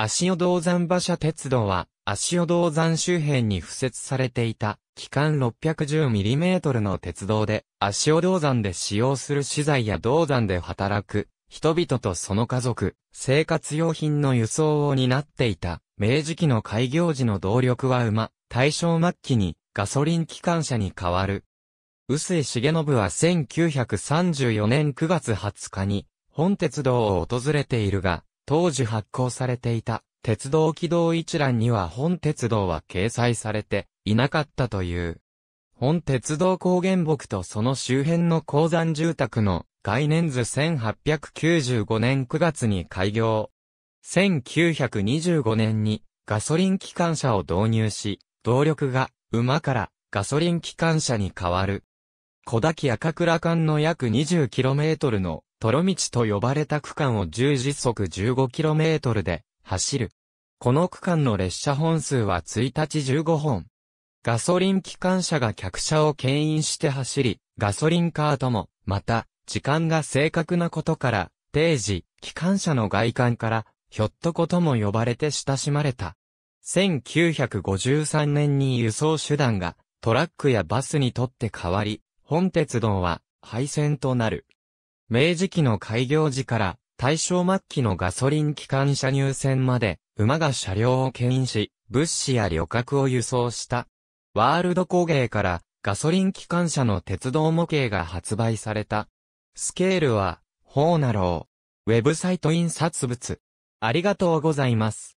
足尾銅山馬車鉄道は、足尾銅山周辺に付設されていた、機関 610mm の鉄道で、足尾銅山で使用する資材や銅山で働く、人々とその家族、生活用品の輸送を担っていた、明治期の開業時の動力は馬、大正末期にガソリン機関車に変わる。薄井重信は1934年9月20日に、本鉄道を訪れているが、当時発行されていた鉄道軌道一覧には本鉄道は掲載されていなかったという。本鉄道高原木とその周辺の鉱山住宅の概念図1895年9月に開業。1925年にガソリン機関車を導入し、動力が馬からガソリン機関車に変わる。小滝赤倉間の約 20km のトロ道と呼ばれた区間を10時速 15km で走る。この区間の列車本数は1日15本。ガソリン機関車が客車を牽引して走り、ガソリンカートも、また、時間が正確なことから、定時、機関車の外観から、ひょっとことも呼ばれて親しまれた。1953年に輸送手段がトラックやバスにとって変わり、本鉄道は廃線となる。明治期の開業時から大正末期のガソリン機関車入線まで、馬が車両を牽引し、物資や旅客を輸送した。ワールド工芸からガソリン機関車の鉄道模型が発売された。スケールは、ホーナロー。ウェブサイト印刷物。ありがとうございます。